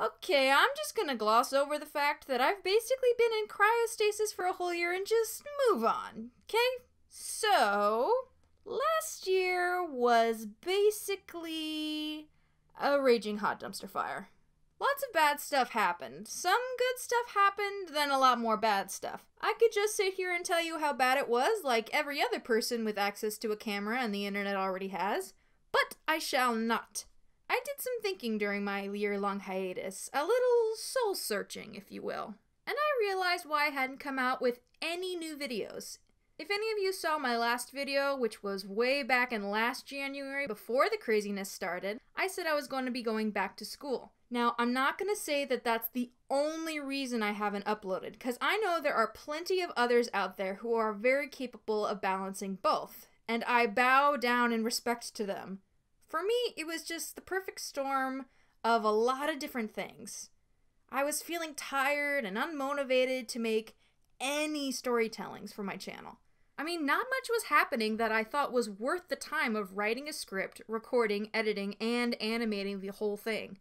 Okay, I'm just gonna gloss over the fact that I've basically been in cryostasis for a whole year and just move on, okay? So, last year was basically a raging hot dumpster fire. Lots of bad stuff happened. Some good stuff happened, then a lot more bad stuff. I could just sit here and tell you how bad it was, like every other person with access to a camera and the internet already has, but I shall not did some thinking during my year long hiatus, a little soul searching, if you will, and I realized why I hadn't come out with any new videos. If any of you saw my last video, which was way back in last January before the craziness started, I said I was going to be going back to school. Now, I'm not going to say that that's the only reason I haven't uploaded, because I know there are plenty of others out there who are very capable of balancing both, and I bow down in respect to them. For me, it was just the perfect storm of a lot of different things. I was feeling tired and unmotivated to make any storytellings for my channel. I mean, not much was happening that I thought was worth the time of writing a script, recording, editing, and animating the whole thing.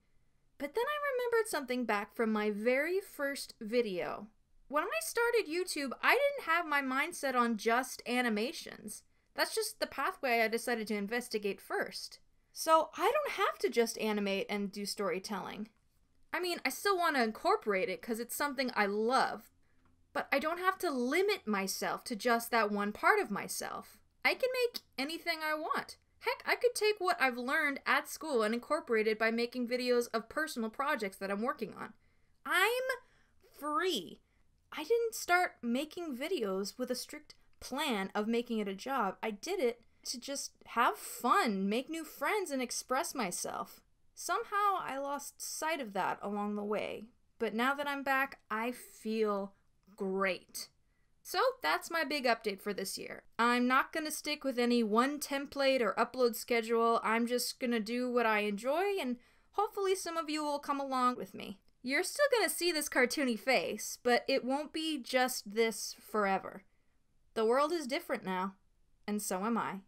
But then I remembered something back from my very first video. When I started YouTube, I didn't have my mindset on just animations. That's just the pathway I decided to investigate first. So I don't have to just animate and do storytelling. I mean, I still want to incorporate it because it's something I love, but I don't have to limit myself to just that one part of myself. I can make anything I want. Heck, I could take what I've learned at school and incorporate it by making videos of personal projects that I'm working on. I'm free. I didn't start making videos with a strict plan of making it a job. I did it to just have fun, make new friends, and express myself. Somehow I lost sight of that along the way, but now that I'm back, I feel great. So that's my big update for this year. I'm not going to stick with any one template or upload schedule. I'm just going to do what I enjoy, and hopefully, some of you will come along with me. You're still going to see this cartoony face, but it won't be just this forever. The world is different now, and so am I.